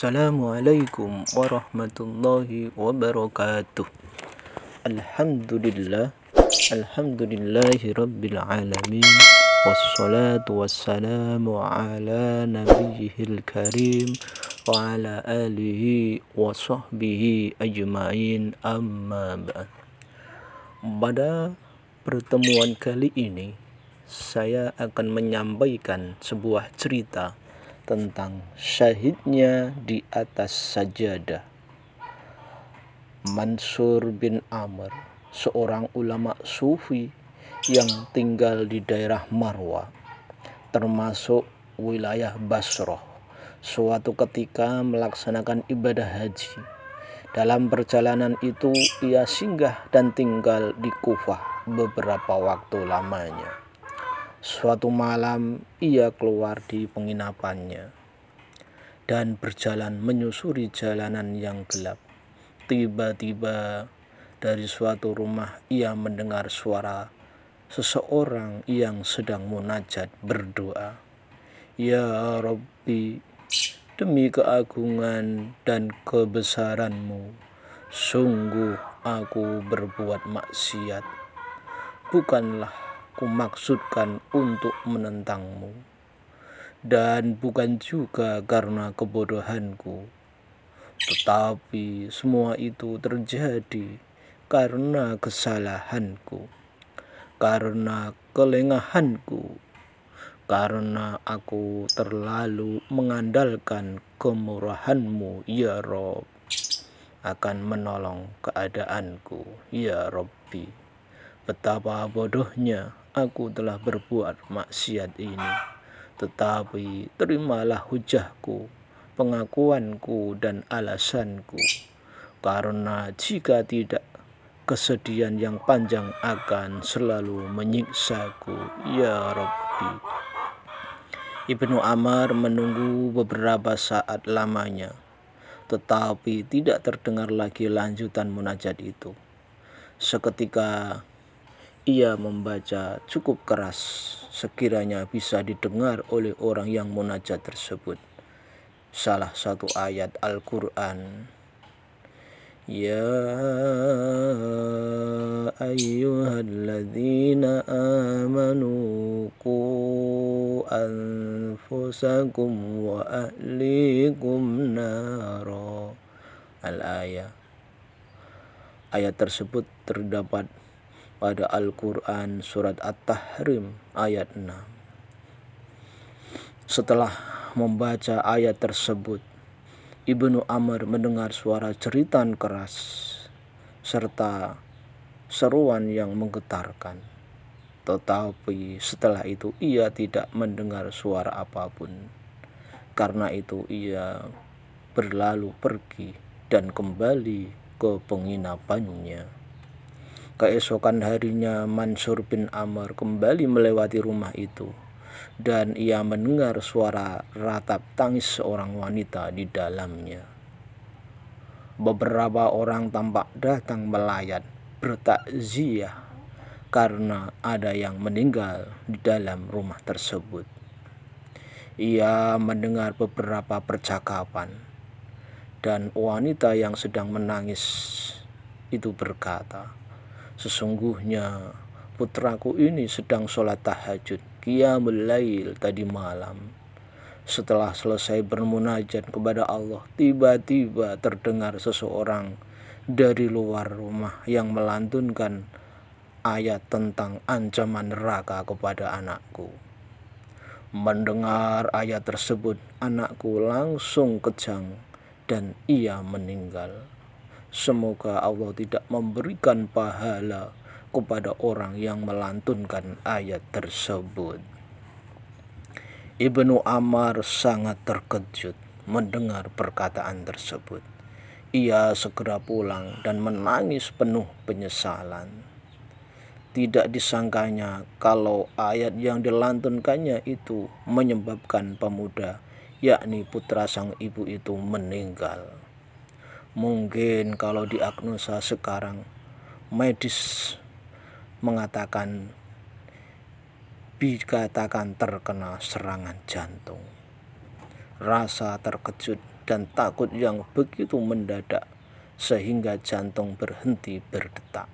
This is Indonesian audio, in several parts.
Assalamualaikum warahmatullahi wabarakatuh. Alhamdulillah. Alhamdulillahi rabbil alamin. Wassalatu wassalamu ala nabiyyil karim wa ala alihi wa sahbihi ajmain amma ba'd. Pada pertemuan kali ini saya akan menyampaikan sebuah cerita tentang syahidnya di atas sajadah. Mansur bin Amr, seorang ulama sufi yang tinggal di daerah Marwa, termasuk wilayah Basroh, suatu ketika melaksanakan ibadah haji. Dalam perjalanan itu ia singgah dan tinggal di Kufah beberapa waktu lamanya. Suatu malam ia keluar di penginapannya dan berjalan menyusuri jalanan yang gelap. Tiba-tiba dari suatu rumah ia mendengar suara seseorang yang sedang munajat berdoa. Ya Rabbi, demi keagungan dan kebesaranmu, sungguh aku berbuat maksiat. Bukanlah aku maksudkan untuk menentangmu, dan bukan juga karena kebodohanku, tetapi semua itu terjadi karena kesalahanku, karena kelengahanku, karena aku terlalu mengandalkan kemurahanmu, ya Rob akan menolong keadaanku, ya Robbi. Betapa bodohnya aku telah berbuat maksiat ini. Tetapi terimalah hujahku, pengakuanku dan alasanku. Karena jika tidak, kesedihan yang panjang akan selalu menyiksaku. Ya Rabbi. Ibnu Amar menunggu beberapa saat lamanya, tetapi tidak terdengar lagi lanjutan munajat itu. Seketika ia membaca cukup keras sekiranya bisa didengar oleh orang yang munajat tersebut. Salah satu ayat Al-Quran. Ya ayyuhalladzina amanu qu anfusakum wa ahlikum naro. Al-ayah. Ayat tersebut terdapat pada Al-Quran Surat At-Tahrim ayat 6. Setelah membaca ayat tersebut, Ibnu Amr mendengar suara ceritan keras serta seruan yang menggetarkan. Tetapi setelah itu ia tidak mendengar suara apapun. Karena itu ia berlalu pergi dan kembali ke penginapannya. Keesokan harinya Mansur bin Amr kembali melewati rumah itu dan ia mendengar suara ratap tangis seorang wanita di dalamnya. Beberapa orang tampak datang melayat bertakziah karena ada yang meninggal di dalam rumah tersebut. Ia mendengar beberapa percakapan dan wanita yang sedang menangis itu berkata, Sesungguhnya putraku ini sedang sholat tahajud, qiyamul lail tadi malam. Setelah selesai bermunajat kepada Allah, tiba-tiba terdengar seseorang dari luar rumah yang melantunkan ayat tentang ancaman neraka kepada anakku. Mendengar ayat tersebut, anakku langsung kejang dan ia meninggal. Semoga Allah tidak memberikan pahala kepada orang yang melantunkan ayat tersebut. Ibnu Amar sangat terkejut mendengar perkataan tersebut. Ia segera pulang dan menangis penuh penyesalan. Tidak disangkanya kalau ayat yang dilantunkannya itu menyebabkan pemuda, yakni putra sang ibu itu meninggal. Mungkin kalau di agnosa sekarang medis mengatakan dikatakan terkena serangan jantung. Rasa terkejut dan takut yang begitu mendadak sehingga jantung berhenti berdetak.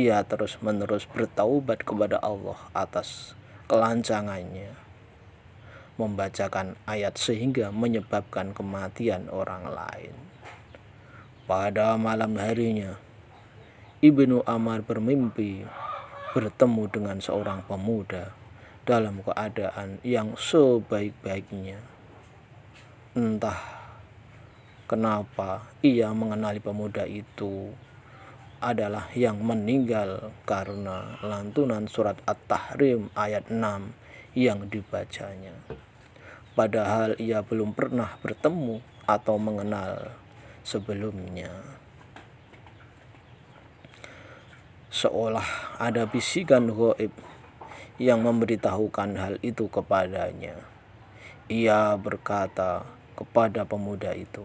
Ia terus-menerus bertaubat kepada Allah atas kelancangannya membacakan ayat sehingga menyebabkan kematian orang lain. Pada malam harinya, Ibnu Amar bermimpi bertemu dengan seorang pemuda dalam keadaan yang sebaik-baiknya. Entah kenapa ia mengenali pemuda itu adalah yang meninggal karena lantunan surat At-Tahrim ayat 6 yang dibacanya. Padahal ia belum pernah bertemu atau mengenal sebelumnya. Seolah ada bisikan goib yang memberitahukan hal itu kepadanya. Ia berkata kepada pemuda itu,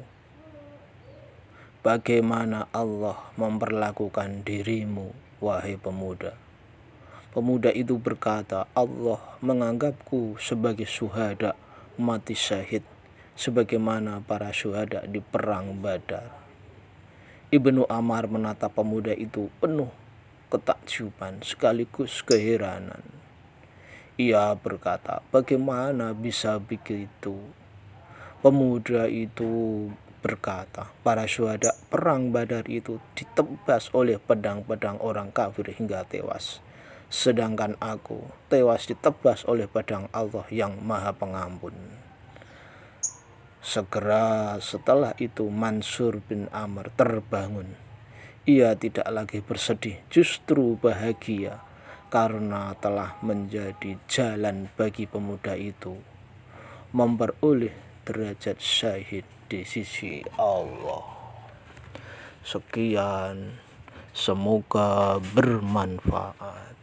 Bagaimana Allah memperlakukan dirimu, wahai pemuda? Pemuda itu berkata, Allah menganggapku sebagai suhada mati syahid sebagaimana para syuhada di perang Badar. Ibnu Amar menatap pemuda itu penuh ketakjuban sekaligus keheranan. Ia berkata, "Bagaimana bisa begitu?" Pemuda itu berkata, "Para syuhada perang Badar itu ditebas oleh pedang-pedang orang kafir hingga tewas." sedangkan aku tewas ditebas oleh pedang Allah yang Maha Pengampun. Segera setelah itu Mansur bin Amr terbangun. Ia tidak lagi bersedih, justru bahagia karena telah menjadi jalan bagi pemuda itu memperoleh derajat syahid di sisi Allah. Sekian, semoga bermanfaat.